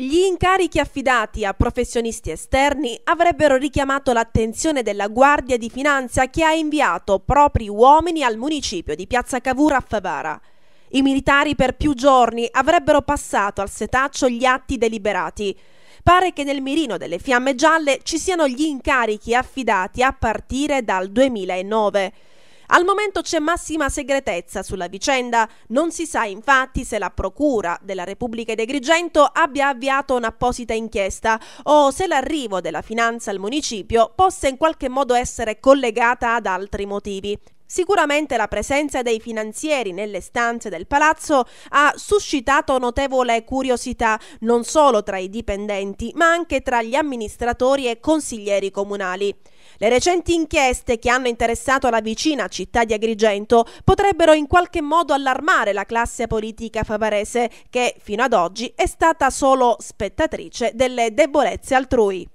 Gli incarichi affidati a professionisti esterni avrebbero richiamato l'attenzione della Guardia di Finanza che ha inviato propri uomini al municipio di Piazza Cavour a Favara. I militari per più giorni avrebbero passato al setaccio gli atti deliberati. Pare che nel mirino delle fiamme gialle ci siano gli incarichi affidati a partire dal 2009. Al momento c'è massima segretezza sulla vicenda, non si sa infatti se la Procura della Repubblica di Agrigento abbia avviato un'apposita inchiesta o se l'arrivo della finanza al municipio possa in qualche modo essere collegata ad altri motivi. Sicuramente la presenza dei finanzieri nelle stanze del palazzo ha suscitato notevole curiosità non solo tra i dipendenti, ma anche tra gli amministratori e consiglieri comunali. Le recenti inchieste che hanno interessato la vicina città di Agrigento potrebbero in qualche modo allarmare la classe politica favarese che fino ad oggi è stata solo spettatrice delle debolezze altrui.